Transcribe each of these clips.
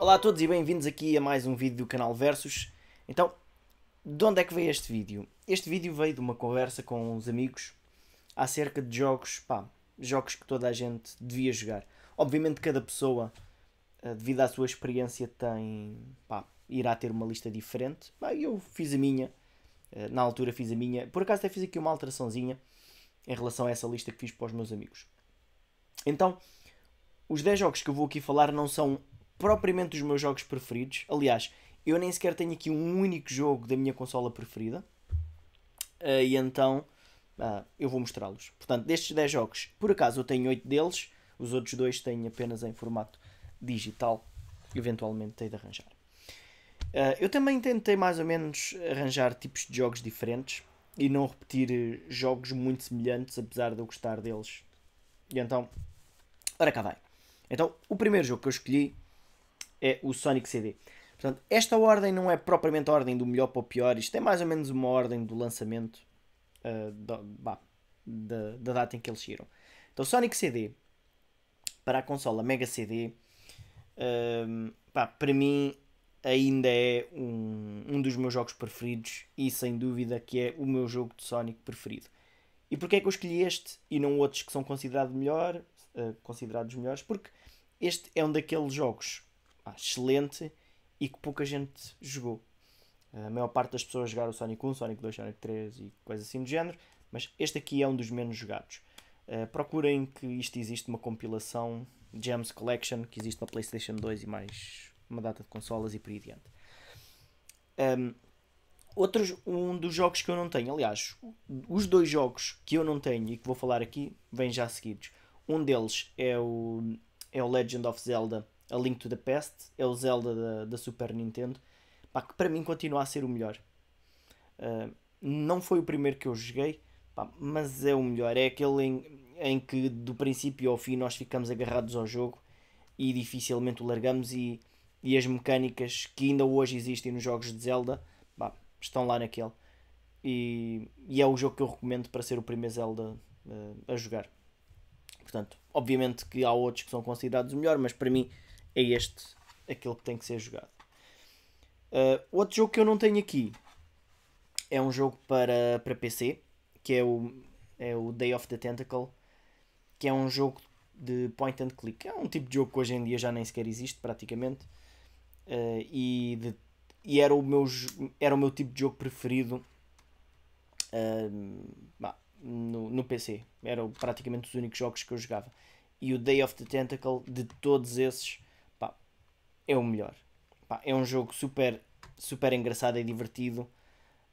Olá a todos e bem-vindos aqui a mais um vídeo do canal Versus. Então, de onde é que veio este vídeo? Este vídeo veio de uma conversa com uns amigos acerca de jogos, pá, jogos que toda a gente devia jogar. Obviamente cada pessoa, eh, devido à sua experiência, tem, pá, irá ter uma lista diferente. eu fiz a minha, eh, na altura fiz a minha, por acaso até fiz aqui uma alteraçãozinha em relação a essa lista que fiz para os meus amigos. Então, os 10 jogos que eu vou aqui falar não são propriamente dos meus jogos preferidos. Aliás, eu nem sequer tenho aqui um único jogo da minha consola preferida. Uh, e então uh, eu vou mostrá-los. Portanto, destes 10 jogos, por acaso eu tenho 8 deles, os outros dois têm apenas em formato digital. Eventualmente tenho de arranjar. Uh, eu também tentei mais ou menos arranjar tipos de jogos diferentes e não repetir jogos muito semelhantes, apesar de eu gostar deles. E então, ora cá vai. Então, o primeiro jogo que eu escolhi é o Sonic CD. Portanto, esta ordem não é propriamente a ordem do melhor para o pior, isto é mais ou menos uma ordem do lançamento uh, ah, do, bah, da, da, data em que eles saíram. Então, Sonic CD para a consola Mega CD, uh, ah, para mim ainda é um, um dos meus jogos preferidos e sem dúvida que é o meu jogo de Sonic preferido. E porquê é que eu escolhi este e não outros que são considerados melhor, uh, considerados melhores? Porque este é um daqueles jogos pá, excelente e que pouca gente jogou. A maior parte das pessoas jogaram Sonic 1, Sonic 2, Sonic 3 e coisas assim do género, mas este aqui é um dos menos jogados. Uh, procurem que isto existe uma compilação Gems Collection que existe na PlayStation 2 e mais uma data de consolas e por aí adiante. Um, outros, um dos jogos que eu não tenho, aliás, os dois jogos que eu não tenho e que vou falar aqui vêm já seguidos. Um deles é o, é o Legend of Zelda a Link to the Past é o Zelda da, da Super Nintendo, pá, que para mim continua a ser o melhor. Uh, não foi o primeiro que eu joguei, pá, mas é o melhor. É aquele em, em, que do princípio ao fim nós ficamos agarrados ao jogo e dificilmente o largamos e, e as mecânicas que ainda hoje existem nos jogos de Zelda pá, estão lá naquele. E, e, é o jogo que eu recomendo para ser o primeiro Zelda uh, a jogar. Portanto, obviamente que há outros que são considerados o melhor, mas para mim é este aquele que tem que ser jogado. Uh, outro jogo que eu não tenho aqui é um jogo para, para PC, que é o, é o Day of the Tentacle, que é um jogo de point and click. É um tipo de jogo que hoje em dia já nem sequer existe praticamente. Uh, e, de, e era, o meu, era o meu tipo de jogo preferido uh, bah, no, no PC. Eram praticamente os únicos jogos que eu jogava. E o Day of the Tentacle, de todos esses, é o melhor. Pá, é um jogo super, super engraçado e divertido.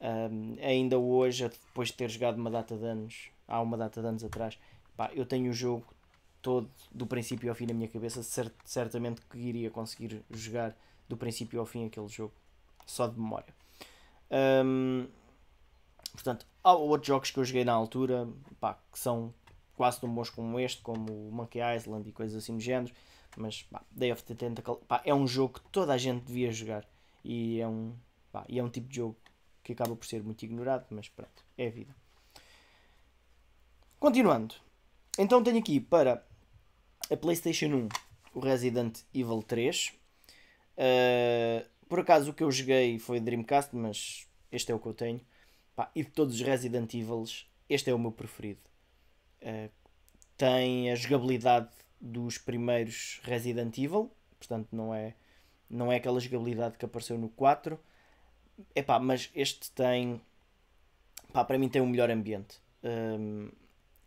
Um, ainda hoje, depois de ter jogado uma data de anos, há uma data de anos atrás, pá, eu tenho o jogo todo do princípio ao fim na minha cabeça. Cert certamente que iria conseguir jogar do princípio ao fim aquele jogo, só de memória. Um, portanto, há outros jogos que eu joguei na altura pá, que são quase tão bons como este, como o Monkey Island e coisas assim do género mas pá, Day of the Tentacle pá, é um jogo que toda a gente devia jogar e é um, pá, e é um tipo de jogo que acaba por ser muito ignorado, mas pronto, é a vida. Continuando, então tenho aqui para a PlayStation 1 o Resident Evil 3. Uh, eh, por acaso o que eu joguei foi Dreamcast, mas este é o que eu tenho. Pá, e de todos os Resident Evils, este é o meu preferido. Uh, tem a jogabilidade dos primeiros Resident Evil, portanto não é, não é aquela jogabilidade que apareceu no 4. Epá, mas este tem, para mim tem o um melhor ambiente. Um,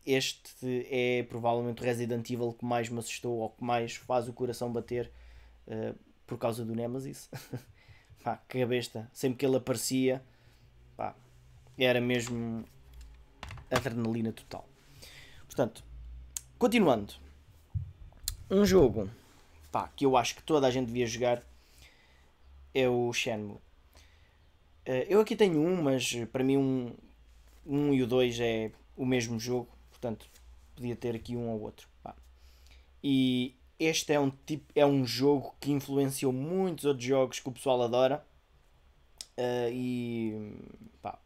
este é provavelmente o Resident Evil que mais me assustou ou que mais faz o coração bater uh, por causa do Nemesis. pá, que besta. Sempre que ele aparecia, pá, era mesmo adrenalina total. Portanto, continuando um jogo pá, que eu acho que toda a gente devia jogar é o Shenmue. Eh, eu aqui tenho um, mas para mim um, um e o dois é o mesmo jogo, portanto podia ter aqui um ou outro. Pá. E este é um, tipo, é um jogo que influenciou muitos outros jogos que o pessoal adora uh, e, pá,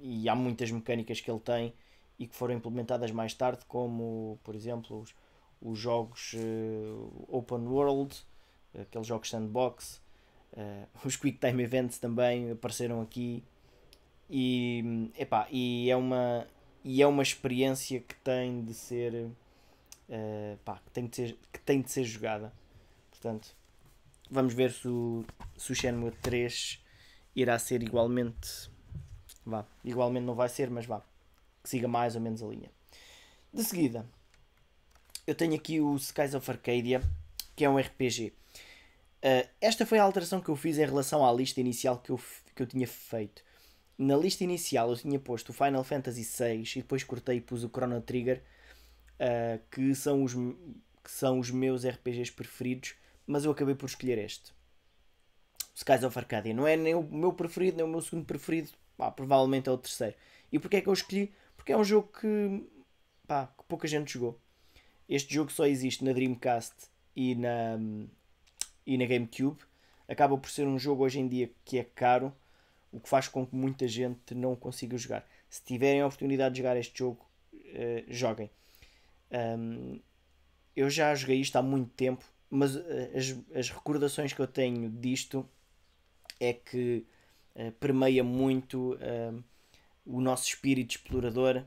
e há muitas mecânicas que ele tem e que foram implementadas mais tarde, como por exemplo os, os jogos uh, open world, aqueles jogos sandbox, uh, os quick time events também apareceram aqui e, epá, e, é, uma, e é uma experiência que tem de ser, uh, pá, que, tem de ser que tem de ser jogada. Portanto, vamos ver se o, se o Shenmue 3 irá ser igualmente. Vá, igualmente não vai ser, mas vá, que siga mais ou menos a linha. De seguida, eu tenho aqui o Skies of Arcadia, que é um RPG. Uh, ah, esta foi a alteração que eu fiz em relação à lista inicial que eu, que eu tinha feito. Na lista inicial eu tinha posto o Final Fantasy VI e depois cortei e pus o Chrono Trigger, uh, que, são os, que são os meus RPGs preferidos, mas eu acabei por escolher este. Skies of Arcadia. Não é nem o meu preferido, nem o meu segundo preferido. provavelmente é o terceiro. E porquê é que eu escolhi? Porque é um jogo que, pá, que pouca gente jogou. Este jogo só existe na Dreamcast e na, e na GameCube. Acaba por ser um jogo hoje em dia que é caro, o que faz com que muita gente não consiga jogar. Se tiverem a oportunidade de jogar este jogo, uh, joguem. Um, eu já joguei isto há muito tempo, mas eh, as, as recordações que eu tenho disto é que uh, permeia muito uh, o nosso espírito explorador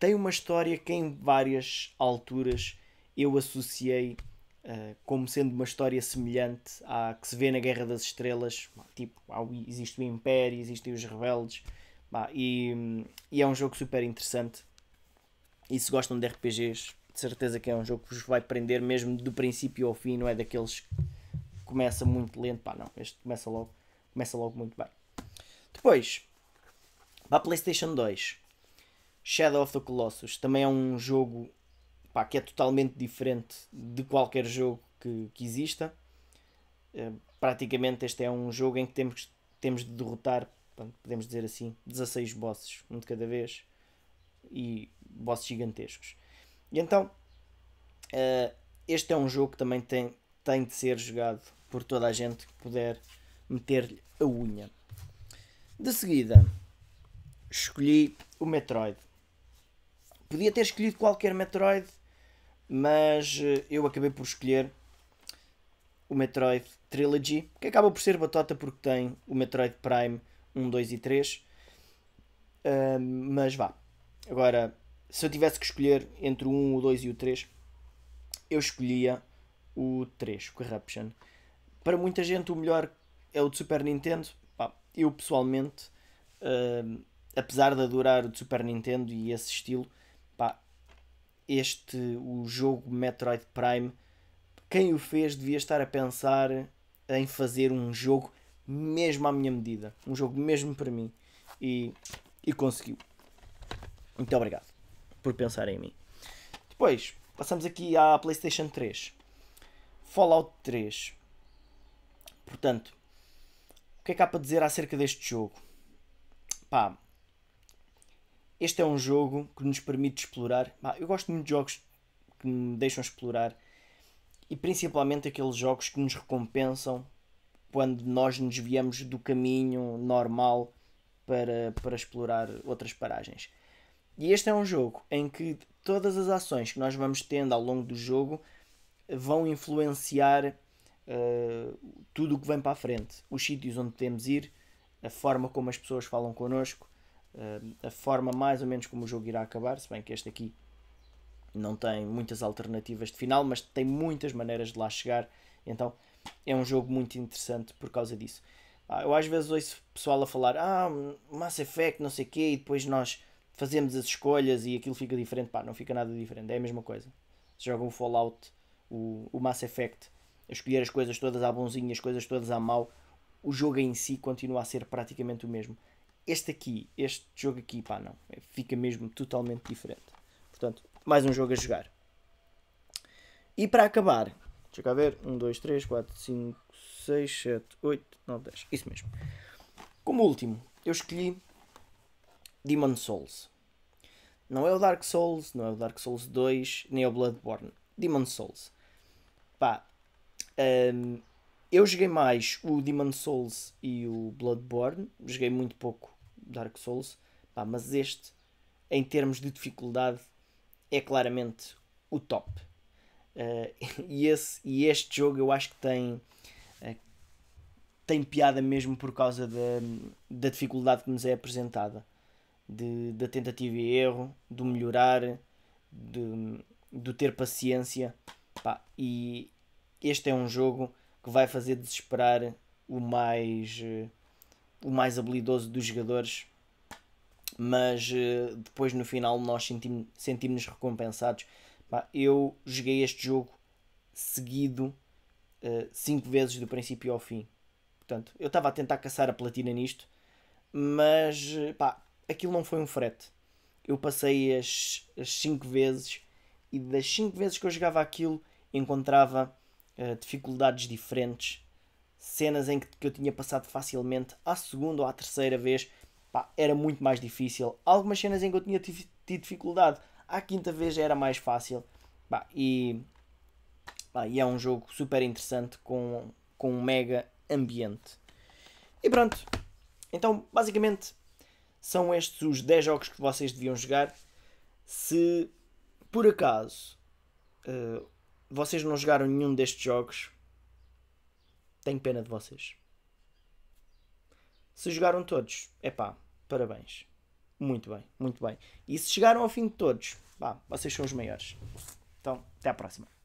tem uma história que em várias alturas eu associei uh, como sendo uma história semelhante à que se vê na Guerra das Estrelas. Tipo, existe o Império, existem os rebeldes. Bah, e, e, é um jogo super interessante. E se gostam de RPGs, de certeza que é um jogo que vos vai prender mesmo do princípio ao fim, não é daqueles que começa muito lento. Pá, não, este começa logo, começa logo muito bem. Depois, para a PlayStation 2, Shadow of the Colossus também é um jogo pá, que é totalmente diferente de qualquer jogo que, que exista. Eh, praticamente este é um jogo em que temos, temos de derrotar, podemos dizer assim, 16 bosses, um de cada vez, e bosses gigantescos. E então, eh, este é um jogo que também tem, tem de ser jogado por toda a gente que puder meter-lhe a unha. De seguida, escolhi o Metroid. Podia ter escolhido qualquer Metroid, mas eh, eu acabei por escolher o Metroid Trilogy, que acaba por ser batota porque tem o Metroid Prime 1, 2 e 3. Uh, mas vá. Agora, se eu tivesse que escolher entre o 1, o 2 e o 3, eu escolhia o 3, Corruption. Para muita gente, o melhor é o de Super Nintendo. Pá, eu pessoalmente, uh, apesar de adorar o de Super Nintendo e esse estilo, este o jogo Metroid Prime, quem o fez devia estar a pensar em fazer um jogo mesmo à minha medida, um jogo mesmo para mim e, e conseguiu. Muito obrigado por pensar em mim. Depois, passamos aqui à PlayStation 3. Fallout 3. Portanto, o que é que há para dizer acerca deste jogo? Pá, este é um jogo que nos permite explorar. Eu gosto muito de jogos que me deixam explorar e principalmente aqueles jogos que nos recompensam quando nós nos viemos do caminho normal para, para explorar outras paragens. E este é um jogo em que todas as ações que nós vamos tendo ao longo do jogo vão influenciar uh, tudo o que vem para a frente. Os sítios onde podemos ir, a forma como as pessoas falam connosco, ah, a forma mais ou menos como o jogo irá acabar, se bem que este aqui não tem muitas alternativas de final, mas tem muitas maneiras de lá chegar, então é um jogo muito interessante por causa disso. Ah, eu às vezes ouço pessoal a falar, ah, Mass Effect, não sei o quê, e depois nós fazemos as escolhas e aquilo fica diferente. Pá, não fica nada diferente, é a mesma coisa. Se joga um Fallout, o, o Mass Effect, a escolher as coisas todas à bonzinha, as coisas todas à mal, o jogo em si continua a ser praticamente o mesmo. Este aqui, este jogo aqui, pá, não. Fica mesmo totalmente diferente. Portanto, mais um jogo a jogar. E para acabar, deixa cá ver. 1, 2, 3, 4, 5, 6, 7, 8, 9, 10. Isso mesmo. Como último, eu escolhi Demon Souls. Não é o Dark Souls, não é o Dark Souls 2, nem é o Bloodborne. Demon Souls. Pá, um, eu joguei mais o Demon Souls e o Bloodborne, joguei muito pouco Dark Souls, pá, mas este, em termos de dificuldade, é claramente o top. Uh, e, esse, e este jogo eu acho que tem, eh, tem piada mesmo por causa da, da dificuldade que nos é apresentada, de, da tentativa e erro, do melhorar, do ter paciência. Pá, e este é um jogo que vai fazer desesperar o mais, eh, o mais habilidoso dos jogadores. Mas eh, depois no final nós sentimos-nos sentimos recompensados. Eu joguei este jogo seguido 5 eh, vezes do princípio ao fim. Portanto, eu estava a tentar caçar a platina nisto, mas pá, aquilo não foi um frete. Eu passei as 5 vezes e das 5 vezes que eu jogava aquilo encontrava eh, dificuldades diferentes, cenas em que, que, eu tinha passado facilmente à segunda ou à terceira vez, pá, era muito mais difícil. Algumas cenas em que eu tinha tido dificuldade, à quinta vez era mais fácil. Pá, e, pá, e é um jogo super interessante com, com um mega ambiente. E pronto, então basicamente são estes os 10 jogos que vocês deviam jogar. Se por acaso uh, vocês não jogaram nenhum destes jogos, tenho pena de vocês. Se jogaram todos, é pá, parabéns. Muito bem, muito bem. E se chegaram ao fim de todos, pá, vocês são os maiores. Então, até à próxima.